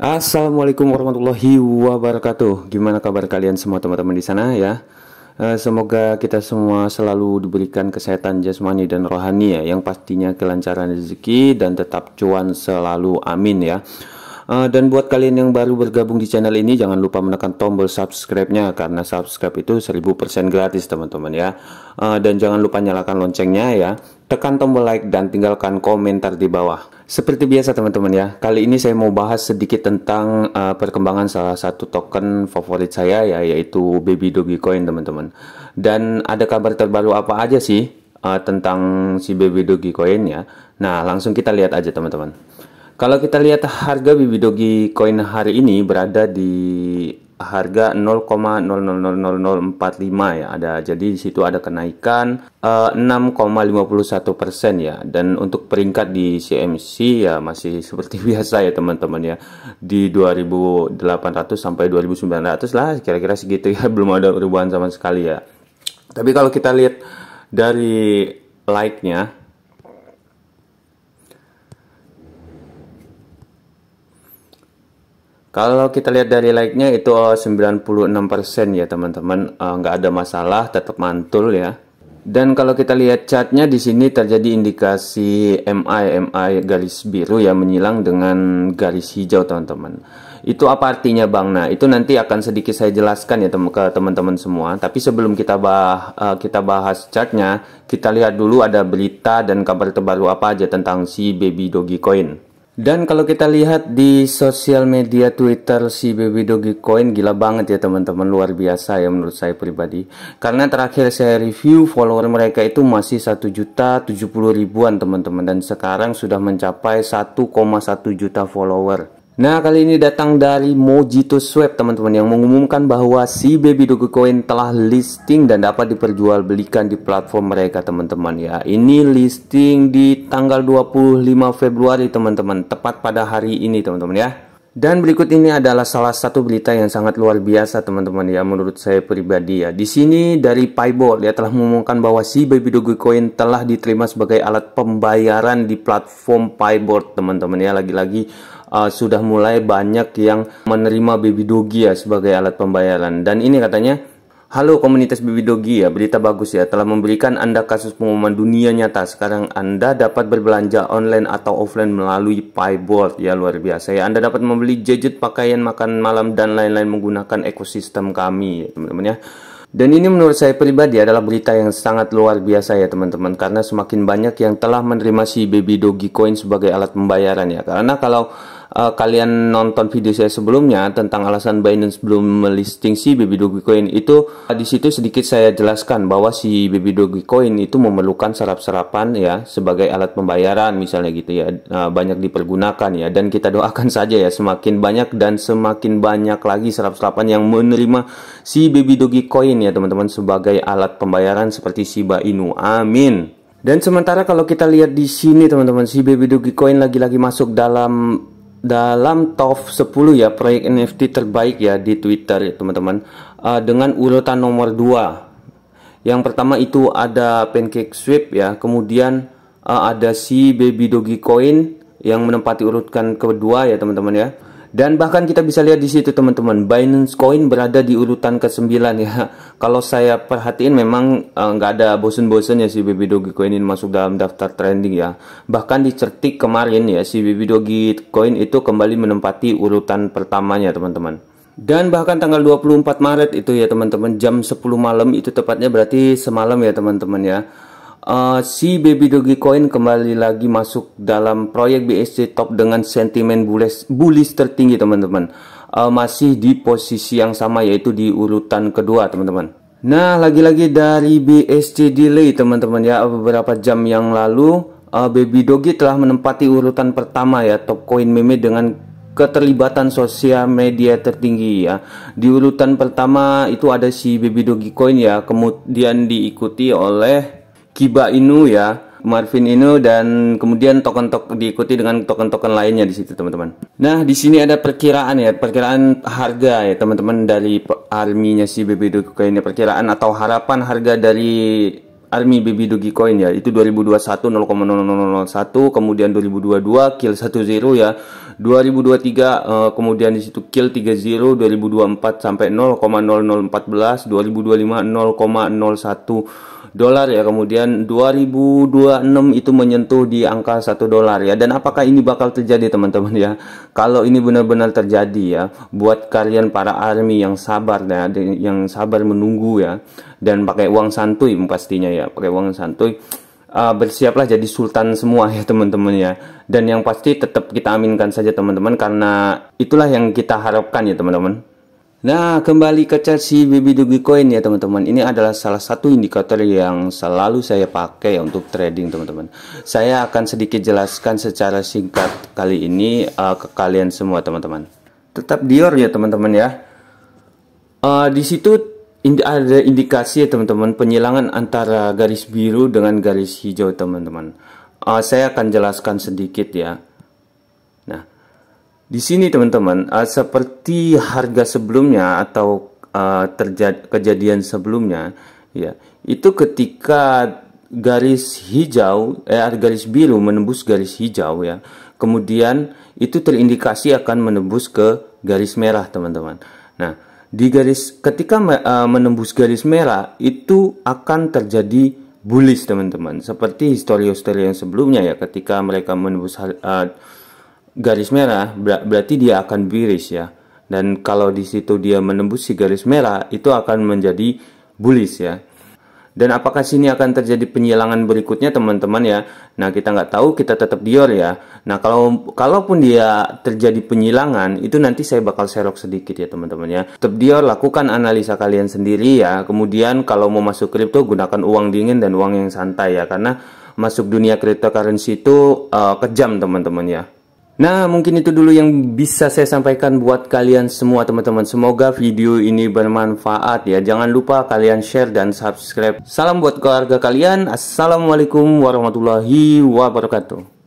Assalamualaikum warahmatullahi wabarakatuh. Gimana kabar kalian semua teman-teman di sana ya? Eh, semoga kita semua selalu diberikan kesehatan jasmani dan rohani ya, yang pastinya kelancaran rezeki dan tetap cuan selalu. Amin ya. Eh, dan buat kalian yang baru bergabung di channel ini jangan lupa menekan tombol subscribe-nya karena subscribe itu 1000% gratis teman-teman ya. Uh, dan jangan lupa nyalakan loncengnya ya. Tekan tombol like dan tinggalkan komentar di bawah. Seperti biasa teman-teman ya, kali ini saya mau bahas sedikit tentang uh, perkembangan salah satu token favorit saya ya yaitu Baby Coin teman-teman. Dan ada kabar terbaru apa aja sih uh, tentang si Baby Dogecoin ya? Nah, langsung kita lihat aja teman-teman. Kalau kita lihat harga Bibidogi koin hari ini berada di harga 0,000045 ya ada jadi di situ ada kenaikan eh, uh, 6,51 persen ya dan untuk peringkat di CMC ya masih seperti biasa ya teman-teman ya di 2.800 sampai 2.900 lah kira-kira segitu ya belum ada perubahan sama sekali ya tapi kalau kita lihat dari like-nya Kalau kita lihat dari like-nya itu 96% ya teman-teman, eh, nggak ada masalah, tetap mantul ya. Dan kalau kita lihat catnya di sini terjadi indikasi MI MI garis biru ya menyilang dengan garis hijau teman-teman. Itu apa artinya Bang? Nah, itu nanti akan sedikit saya jelaskan ya teman ke teman-teman semua. Tapi sebelum kita bah eh, kita bahas catnya, kita lihat dulu ada berita dan kabar terbaru apa aja tentang si baby Coin. Dan kalau kita lihat di sosial media Twitter si Baby Doge Coin gila banget ya teman-teman luar biasa ya menurut saya pribadi. Karena terakhir saya review follower mereka itu masih 1 juta 70 ribuan teman-teman dan sekarang sudah mencapai 1,1 juta follower. Nah kali ini datang dari Mojito Swap teman-teman yang mengumumkan bahwa si Baby Dogecoin telah listing dan dapat diperjualbelikan di platform mereka teman-teman ya Ini listing di tanggal 25 Februari teman-teman tepat pada hari ini teman-teman ya dan berikut ini adalah salah satu berita yang sangat luar biasa teman-teman ya menurut saya pribadi ya. Di sini dari Payball ya telah mengumumkan bahwa si Baby Doge Coin telah diterima sebagai alat pembayaran di platform Paybol teman-teman ya. Lagi-lagi uh, sudah mulai banyak yang menerima Baby Doge ya sebagai alat pembayaran. Dan ini katanya Halo komunitas Baby Doggy ya, berita bagus ya. Telah memberikan Anda kasus pengumuman dunia nyata. Sekarang Anda dapat berbelanja online atau offline melalui Paybolt. Ya luar biasa ya. Anda dapat membeli gadget, pakaian, makan malam dan lain-lain menggunakan ekosistem kami, ya, teman-teman ya. Dan ini menurut saya pribadi adalah berita yang sangat luar biasa ya teman-teman karena semakin banyak yang telah menerima si Baby Doggy Coin sebagai alat pembayaran ya. Karena kalau uh, kalian nonton video saya sebelumnya tentang alasan Binance belum melisting si Baby Doge Coin itu uh, di situ sedikit saya jelaskan bahwa si Baby Doge Coin itu memerlukan serap-serapan ya sebagai alat pembayaran misalnya gitu ya uh, banyak dipergunakan ya dan kita doakan saja ya semakin banyak dan semakin banyak lagi serap-serapan yang menerima si Baby Doge Coin ya teman-teman sebagai alat pembayaran seperti Shiba Inu. Amin. Dan sementara kalau kita lihat di sini teman-teman si Baby Doge Coin lagi-lagi masuk dalam dalam top 10 ya proyek NFT terbaik ya di Twitter ya teman-teman uh, dengan urutan nomor 2 yang pertama itu ada Pancake Swap ya kemudian uh, ada si Baby Coin yang menempati urutan kedua ya teman-teman ya dan bahkan kita bisa lihat di situ teman-teman, Binance Coin berada di urutan ke-9 ya. Kalau saya perhatiin memang eh, nggak uh, ada bosen-bosen ya si Baby Doge Coin ini masuk dalam daftar trending ya. Bahkan dicertik kemarin ya si Baby Doge Coin itu kembali menempati urutan pertamanya teman-teman. Dan bahkan tanggal 24 Maret itu ya teman-teman jam 10 malam itu tepatnya berarti semalam ya teman-teman ya Uh, si baby doge coin kembali lagi masuk dalam proyek BSC top dengan sentimen bullish, bullish tertinggi teman-teman uh, masih di posisi yang sama yaitu di urutan kedua teman-teman nah lagi-lagi dari BSC delay teman-teman ya beberapa jam yang lalu uh, baby doge telah menempati urutan pertama ya top coin meme dengan keterlibatan sosial media tertinggi ya. Di urutan pertama itu ada si baby doge coin ya, kemudian diikuti oleh Kiba Inu ya. Marvin Inu dan kemudian token-token diikuti dengan token-token lainnya di situ teman-teman. Nah di sini ada perkiraan ya perkiraan harga ya teman-teman dari arminya si BB Dogecoin ini ya. perkiraan atau harapan harga dari Army BB Dogecoin ya itu 2021 0,0001 kemudian 2022 kill 10 ya 2023 eh, kemudian di situ kill 30 2024 sampai 0,0014 2025 0,01 dolar ya kemudian 2026 itu menyentuh di angka 1 dolar ya dan apakah ini bakal terjadi teman-teman ya kalau ini benar-benar terjadi ya buat kalian para army yang sabar ya yang sabar menunggu ya dan pakai uang santuy pastinya ya pakai uang santuy uh, bersiaplah jadi sultan semua ya teman-teman ya. Dan yang pasti tetap kita aminkan saja teman-teman karena itulah yang kita harapkan ya teman-teman. Nah, kembali ke si Baby Doge Coin ya teman-teman. Ini adalah salah satu indikator yang selalu saya pakai untuk trading teman-teman. Saya akan sedikit jelaskan secara singkat kali ini uh, ke kalian semua teman-teman. Tetap Dior ya teman-teman ya. Uh, di situ indi ada indikasi ya teman-teman penyilangan antara garis biru dengan garis hijau teman-teman. Uh, saya akan jelaskan sedikit ya. Nah, di sini teman-teman, uh, seperti harga sebelumnya atau uh, terjadi kejadian sebelumnya, ya itu ketika garis hijau, eh garis biru menembus garis hijau ya, kemudian itu terindikasi akan menembus ke garis merah teman-teman. Nah di garis ketika uh, menembus garis merah itu akan terjadi bullish teman-teman, seperti histori-histori yang sebelumnya ya, ketika mereka menembus uh, garis merah ber berarti dia akan bearish ya dan kalau di situ dia menembus si garis merah itu akan menjadi bullish ya dan apakah sini akan terjadi penyilangan berikutnya teman-teman ya nah kita nggak tahu kita tetap dior ya nah kalau kalaupun dia terjadi penyilangan itu nanti saya bakal serok sedikit ya teman-teman ya tetap dior lakukan analisa kalian sendiri ya kemudian kalau mau masuk kripto gunakan uang dingin dan uang yang santai ya karena masuk dunia cryptocurrency itu uh, kejam teman-teman ya Nah, mungkin itu dulu yang bisa saya sampaikan buat kalian semua teman-teman. Semoga video ini bermanfaat ya. Jangan lupa kalian share dan subscribe. Salam buat keluarga kalian. Assalamualaikum warahmatullahi wabarakatuh.